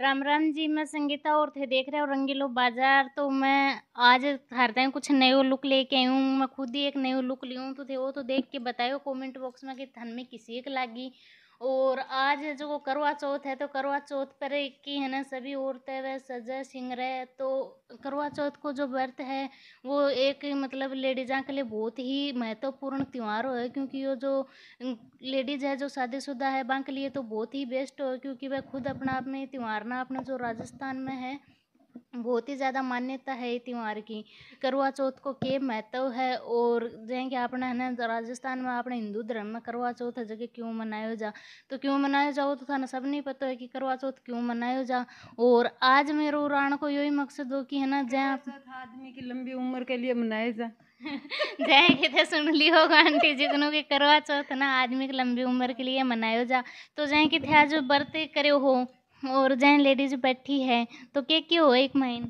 राम राम जी मैं संगीता और थे देख रहे हो रंगीलो बाजार तो मैं आज हरदम कुछ नयो लुक लेके आई हूँ मैं खुद ही एक नयो लुक ली हूँ तो थे वो तो देख के बतायो कमेंट बॉक्स में कि थन में किसी एक लागी और आज जो करवा चौथ है तो करवा चौथ पर की है ना सभी औरतें वह सजे सिंगरे तो करवा चौथ को जो व्रत है वो एक मतलब लेडीजा के लिए बहुत ही महत्वपूर्ण त्यौहार हो क्योंकि वो जो लेडीज है जो शादीशुदा है वहाँ के लिए तो बहुत ही बेस्ट हो क्योंकि वह खुद अपना आप में त्यौहार ना अपना जो राजस्थान में है बहुत ही ज़्यादा मान्यता है त्योहार की करवा चौथ को के महत्व है और जैसे कि आपने है ना राजस्थान में अपने हिंदू धर्म में करवा चौथ है जगह क्यों मनायो जा तो क्यों मनायो जाओ तो सब सबने पता है कि करवा चौथ क्यों मनायो जा और आज मेरे उड़ान को यही मकसद हो कि है ना जय आप आदमी की लंबी उम्र के लिए मनाया जा जय तो सुन ली होगा आंटी जी की करवा चौथ ना आदमी की लंबी उम्र के लिए मनायो जा तो जय थे आज बर्ते करे हो और जैन लेडीज बैठी है तो के क्यों हो एक महीन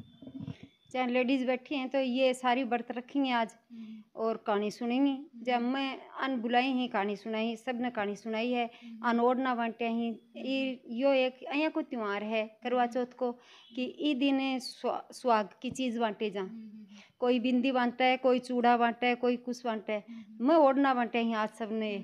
जैन लेडीज बैठी हैं तो ये सारी व्रत रखेंगे आज और कहानी सुनेंगी जब मैं अन बुलाई ही कहानी सुनाई सब ने कहानी सुनाई है अन ओढ़ना बांटे ही यो एक यहाँ को त्यौहार है करवा चौथ को कि ई दिन स्वाग की चीज़ बांटे जा कोई बिंदी बांटता है कोई चूड़ा बांटता है कोई कुछ बांटता है मैं ओढ़ना बांटे ही आज सब ने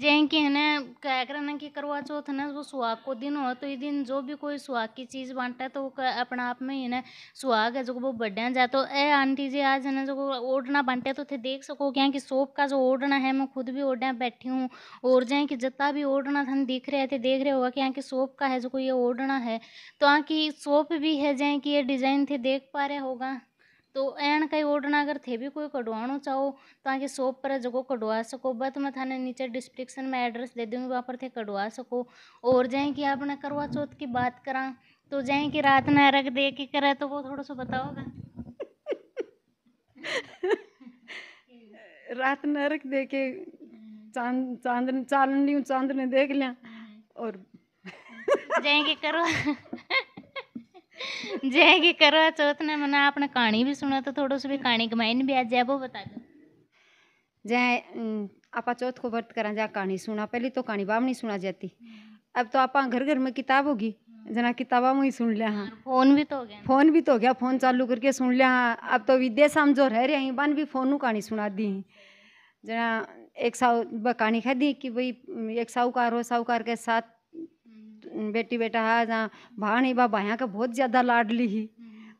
जैकि है ना क्या कर ना कि करवा चौथ है ना वो सुहाग को दिन हो तो ये दिन जो भी कोई सुहाग की चीज़ बांटता है तो वो अपने आप में ही ना सुहाग है जो वो बढ़िया जाए तो ए आंटी जी आज है ना जो ओढ़ना बांटे तो थे देख सको क्या कि सोप का जो ओढ़ना है मैं खुद भी ओढ़ा बैठी हूँ और जाए कि जितना भी ओढ़ना था दिख रहे थे तो देख रहे होगा कि यहाँ की सोप का है जो कोई ये ओढ़ना है तो यहाँ की सोप भी है जाए कि ये डिज़ाइन थे देख पा रहे होगा तो एण कई ओडना अगर थे भी कोई कढवाइणो चाहो तो आगे शॉप पर जगह कढ़वा सको बस मैं थाने नीचे डिस्क्रिप्शन में एड्रेस दे दूँगी वहाँ पर थे कढवा सको और जाए कि आपने करवा चौथ की बात करा तो जाए कि रात में अर्घ दे के करे तो वो थोड़ा सा बताओगा रात में अर्घ दे के चांद चांद चांद ने देख लिया हम्म। और जाए कि करवा जय के करवा चौथ ने मना आपने कहानी भी सुना तो थोड़ो सो भी कहानी के मायने भी आ जाए वो बता दो जय आप चौथ को व्रत करा जा कहानी सुना पहले तो कहानी बामनी सुना जाती हम्म। अब तो आप घर घर में किताब होगी हम्म। जना किताबा में ही सुन लिया हाँ फोन भी तो हो गया फोन भी तो हो गया फोन चालू करके सुन लिया हाँ अब तो विदेश हम जो रह रहे हैं बन भी फोन कहानी सुना दी जना एक साहु कहानी खा दी कि भाई एक साहूकार हो साहूकार के साथ बेटी बेटा है जहाँ भाण ही बा भाया का बहुत ज़्यादा लाडली ही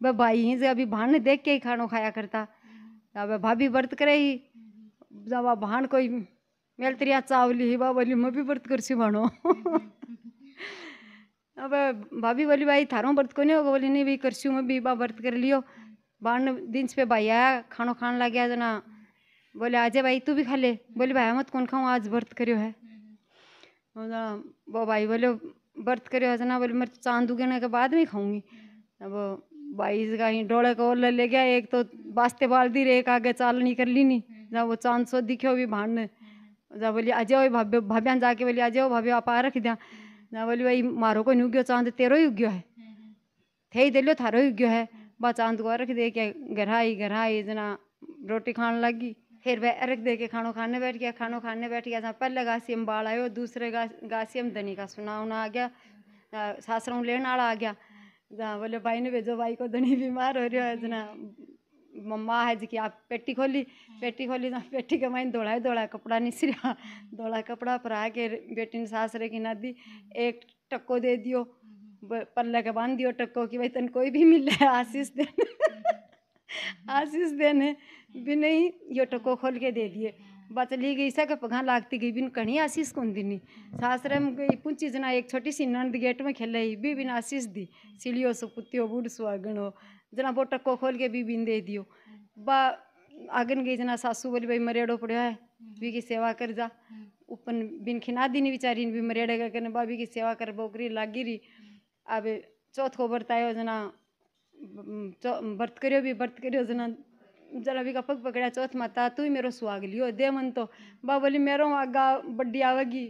वह भाई ही से अभी भाण देख के ही खानो खाया करता अब भाभी व्रत करे ही जब भाण कोई मेलतरिया चावली ही बा बोली मैं भी व्रत करसी भाणो अब भाभी बोली भाई थारो व्रत को नहीं होगा बोली नहीं भाई करसी मैं भी बा व्रत कर लियो भाण दिन पे भाई आया खानो खान लग गया जना बोले आजे भाई तू भी खा ले बोले भाई मत कौन खाऊँ आज व्रत करियो है वो भाई बोले व्रत करे हो जना बोले मैं चांद उगने के बाद में खाऊंगी अब बाईस का ही डोले को ले, ले गया एक तो बास्ते बाल दी एक आगे चालनी कर ली नहीं हम्म। जब वो चांद सो दिखे भी भाड़ जब बोली आ जाओ भाभी जाके बोली आ जाओ भाभी आप आ रख दिया ना हम्म। बोली भाई मारो को नहीं उग्यो चांद तेरह ही उग्यो है हम्म। थे ही लो थारो ही उग्यो है बा चांद को रख दे के घर आई घर आई जना रोटी खाने लगी फिर वह अर्घ दे के खाना खाने बैठ गया खाना खाने बैठ गया था पहले गासी अम्बाल आयो दूसरे गासी धनी का सुना उन्हें आ गया सासरों लेने वाला आ गया बोले भाई ने भेजो भाई को धनी बीमार हो रहा है जना मम्मा है जी की आप पेटी खोली पेटी खोली तो पेटी के माइन दौड़ा दौड़ा कपड़ा नहीं सिरा दौड़ा कपड़ा पर आके बेटी ने सासरे की ना दी एक टक्को दे दियो पल्ले के बांध दियो टक्को की भाई तन कोई भी मिले आशीष देने आशीष देने बिन ही टको खोल के दे दिए बचली गई सक पगह लागती गई बिन कहीं आशीष कौन दिनी सासरम गई पूछी जना एक छोटी सी नंद गेट में खेल रही भी बिन आशीष दी सिलियो सो कुत्तियों बूढ़ हो जना वो टक्को खोल के भी बिन दे दियो बा आगन गई जना सासू बोली भाई मरेड़ो पड़ो है भी की सेवा कर जा उपन बिन खिना दीनी बिचारी भी मरेड़े कर भाभी की सेवा कर बोकरी लागी रही अब चौथ को बरताए जना व्रत करियो भी व्रत करियो जना जरा भी पग पकड़ा चौथ माता तू ही मेरो सुहाग लियो दे मन तो बा बोली मेरो आगा बड्डी आवेगी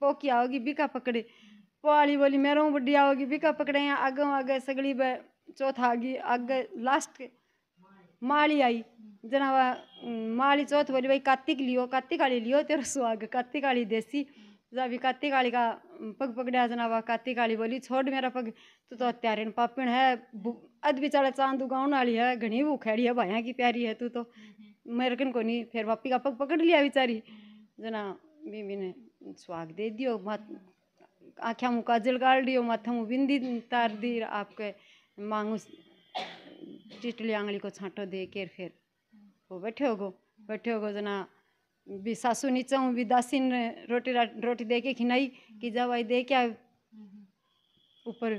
पोकी आओगी बीका पकड़े पाली बोली मेरो बड्डी आओगी बीका पकड़े यहाँ आगे आगे सगली चौथ चौथा आगी आगे लास्ट माली आई जना माली चौथ बोली भाई कार्तिक लियो कार्तिक आली लियो तेरा सुहाग कार्तिक आली देसी जाबी काती काली का अं, पग पगड़ा जनावा काती काली बोली छोड़ मेरा पग तू तो अत्यारे पापिण है अद बिचारा चांद उगाउन वाली है घनी वो है भाया की प्यारी है तू तो मेरे हम्म. कन को नहीं फिर पापी का पग पकड़ लिया बेचारी हम्म. जना बीबी ने स्वाग दे दियो माथ आँखें मुँह काजल गाड़ दियो माथा मुँह बिंदी तार दी आपके मांगू चिटली आंगली को छाँटो दे के फिर वो बैठे हो गो बैठे हो गो जना भी सासू नीचे हूँ भी ने रोटी रोटी दे के खिनाई कि जा भाई दे क्या ऊपर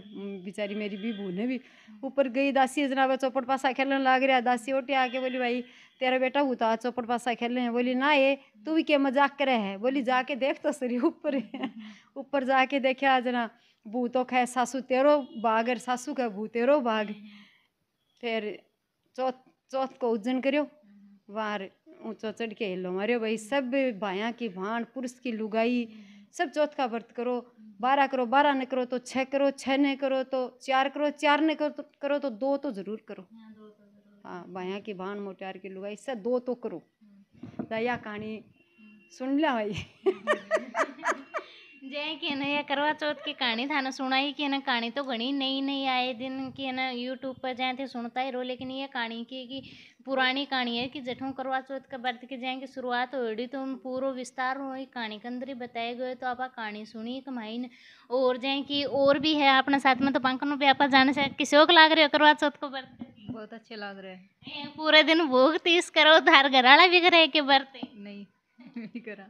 बेचारी मेरी भी भूल ने भी ऊपर गई दासी जनाब चौपट पासा खेलने लग रहा दासी ओटे आके बोली भाई तेरा बेटा था तो चौपट पासा खेलने हैं बोली ना ये तू भी क्या मजाक करे है बोली जाके देख तो सर ऊपर ऊपर जाके देखा जना तो खे सासू तेरो बाग और सासू का भू तेरो बाग फिर चौथ चौथ को उज्जन करो वहाँ ऊँचो चढ़ के हेलो मारियो भाई सब भाया की भाण पुरुष की लुगाई सब चौथ का व्रत करो बारह करो बारह न करो तो छः करो छः न करो तो चार करो चार न करो तो, करो तो दो तो ज़रूर हाँ, तो करो हाँ भाया की भाण मोटार की लुगाई सब दो तो करो दया कहानी सुन लिया भाई जय के न या करवा चौथ की कहानी था ना सुनाई कि ना कहानी तो घनी नई नई आए दिन की ना यूट्यूब पर जाए थे सुनता ही रहो लेकिन ये कहानी की कि पुरानी कहानी है कि जठों करवा चौथ का व्रत के जाएंगे शुरुआत होड़ी तो हम पूरा विस्तार हो कहानी के अंदर ही बताए गए तो आप कहानी सुनिए कमाई और जाए कि और भी है अपने साथ में तो पंखन भी आप जाने से किसी को लाग रहे हो करवा चौथ को व्रत बहुत अच्छे लग रहे हैं पूरे दिन भोग तीस करो धार घराला भी करे के व्रत नहीं करा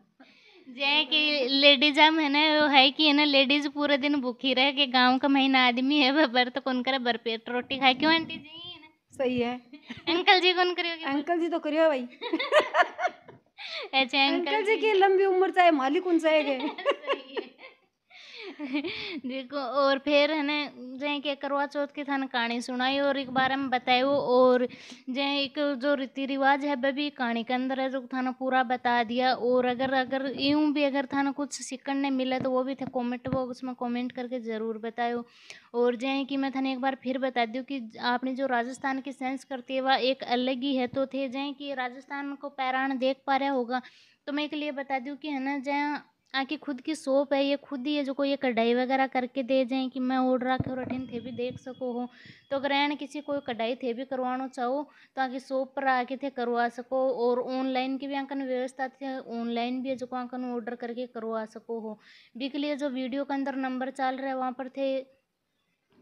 जय की लेडीज हम है ना वो है कि है ना लेडीज पूरे दिन भूखी रहे के गांव का महीना आदमी है वह व्रत कौन करे भरपेट रोटी खाए क्यों आंटी जी सही है अंकल जी कौन करियो अंकल जी तो करियो भाई ऐसे अच्छा, अंकल जी की लंबी उम्र चाहे मालिक उन चाहे देखो और फिर है ना जै के करवा चौथ की थाने कहानी सुनाई और एक बारे में बतायो और जै एक जो रीति रिवाज है वह भी कहानी के अंदर है जो थाना पूरा बता दिया और अगर अगर यूं भी अगर थाना कुछ सीखने मिले तो वो भी था कमेंट वो उसमें कमेंट करके ज़रूर बतायो और जै कि मैं थाने एक बार फिर बता दूँ कि आपने जो राजस्थान की सेंस करती है वह एक अलग ही है तो थे जै कि राजस्थान को पैराण देख पा रहा होगा तो मैं एक लिए बता दूँ कि है ना जहाँ आके खुद की शॉप है ये खुद ही है जो कोई ये कढ़ाई वगैरह करके दे जाए कि मैं ऑर्डर आके और अठिन थे भी देख सको हो तो अगर एन किसी कोई कढ़ाई थे भी करवाना चाहो तो आके शॉप पर आके थे करवा सको और ऑनलाइन की भी अंकन व्यवस्था थे ऑनलाइन भी है जो अंकन ऑर्डर करके करवा सको हो बी के लिए जो वीडियो के अंदर नंबर चल रहा है वहाँ पर थे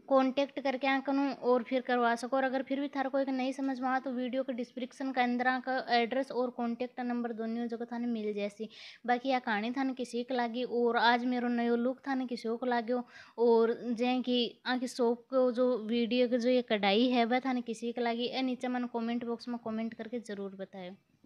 कॉन्टेक्ट करके आकर और फिर करवा सको और अगर फिर भी थारे को एक नहीं समझ में आ तो वीडियो के डिस्क्रिप्शन के अंदर आकर एड्रेस और कॉन्टेक्ट नंबर दोनों जगह थाने मिल जैसी बाकी यह कहानी थाने किसी के लागी और आज मेरा नयो लुक थाने किसी को लागो और जै कि आके सोप को जो वीडियो की जो ये कढ़ाई है वह थाने किसी को लागी ए नीचे मैंने कॉमेंट बॉक्स में कॉमेंट करके ज़रूर बताए